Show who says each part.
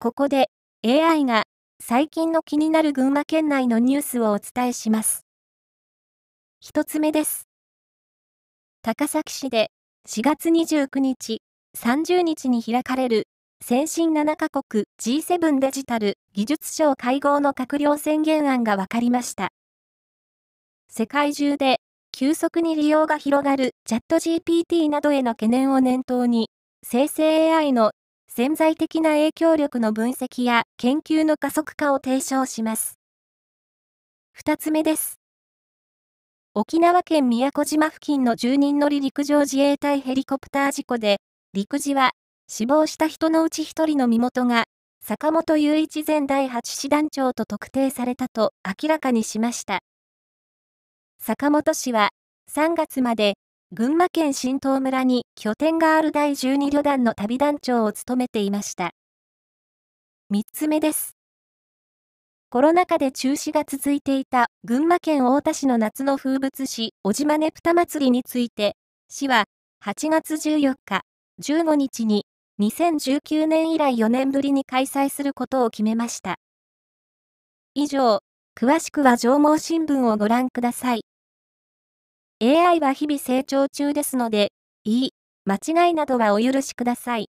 Speaker 1: ここで AI が最近の気になる群馬県内のニュースをお伝えします。一つ目です。高崎市で4月29日、30日に開かれる先進7カ国 G7 デジタル技術省会合の閣僚宣言案が分かりました。世界中で急速に利用が広がるチャット GPT などへの懸念を念頭に生成 AI の潜在的な影響力の分析や研究の加速化を提唱します。2つ目です。沖縄県宮古島付近の10人乗り陸上自衛隊ヘリコプター事故で、陸自は死亡した人のうち1人の身元が坂本雄一前第8師団長と特定されたと明らかにしました。坂本氏は3月まで群馬県新東村に拠点がある第12旅団の旅団長を務めていました。三つ目です。コロナ禍で中止が続いていた群馬県太田市の夏の風物詩、小島ねぷた祭りについて、市は8月14日、15日に2019年以来4年ぶりに開催することを決めました。以上、詳しくは上毛新聞をご覧ください。AI は日々成長中ですので、いい、間違いなどはお許しください。